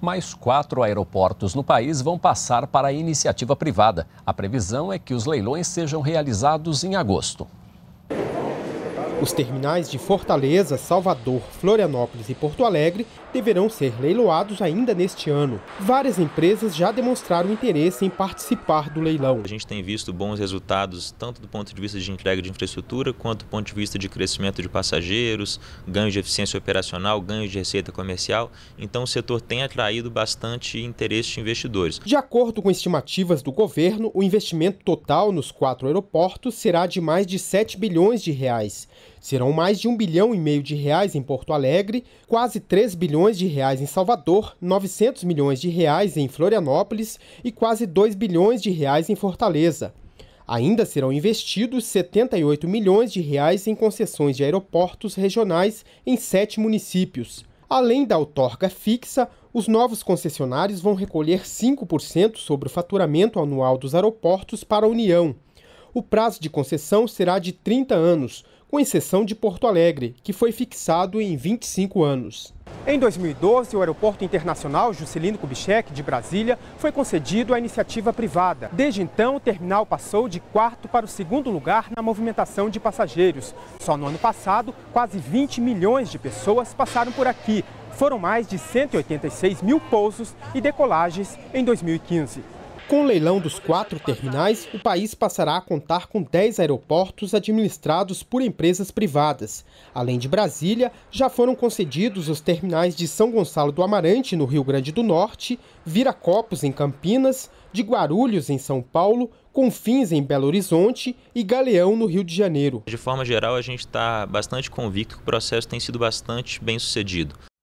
mais quatro aeroportos no país vão passar para a iniciativa privada. A previsão é que os leilões sejam realizados em agosto. Os terminais de Fortaleza, Salvador, Florianópolis e Porto Alegre deverão ser leiloados ainda neste ano. Várias empresas já demonstraram interesse em participar do leilão. A gente tem visto bons resultados tanto do ponto de vista de entrega de infraestrutura, quanto do ponto de vista de crescimento de passageiros, ganho de eficiência operacional, ganho de receita comercial. Então o setor tem atraído bastante interesse de investidores. De acordo com estimativas do governo, o investimento total nos quatro aeroportos será de mais de 7 bilhões de reais. Serão mais de um bilhão e meio de reais em Porto Alegre, quase 3 bilhões de reais em Salvador, 900 milhões de reais em Florianópolis e quase 2 bilhões de reais em Fortaleza. Ainda serão investidos 78 milhões de reais em concessões de aeroportos regionais em sete municípios. Além da outorga fixa, os novos concessionários vão recolher 5% sobre o faturamento anual dos aeroportos para a União. O prazo de concessão será de 30 anos, com exceção de Porto Alegre, que foi fixado em 25 anos. Em 2012, o Aeroporto Internacional Juscelino Kubitschek, de Brasília, foi concedido à iniciativa privada. Desde então, o terminal passou de quarto para o segundo lugar na movimentação de passageiros. Só no ano passado, quase 20 milhões de pessoas passaram por aqui. Foram mais de 186 mil pousos e decolagens em 2015. Com o leilão dos quatro terminais, o país passará a contar com 10 aeroportos administrados por empresas privadas. Além de Brasília, já foram concedidos os terminais de São Gonçalo do Amarante, no Rio Grande do Norte, Viracopos, em Campinas, de Guarulhos, em São Paulo, Confins, em Belo Horizonte e Galeão, no Rio de Janeiro. De forma geral, a gente está bastante convicto que o processo tem sido bastante bem sucedido.